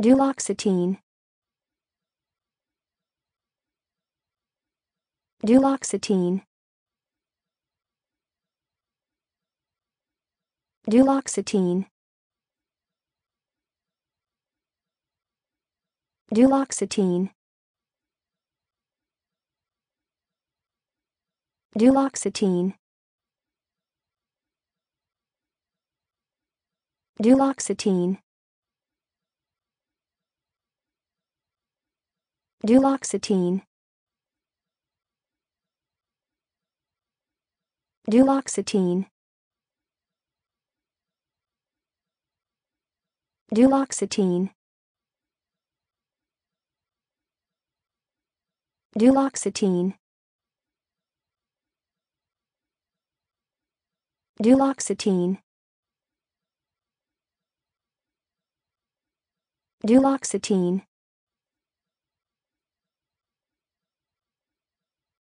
Duloxetine. Duloxetine. Duloxetine. Duloxetine. Duloxetine. Duloxetine. Duloxetine. Duloxetine. Duloxetine. Duloxetine. Duloxetine. Duloxetine.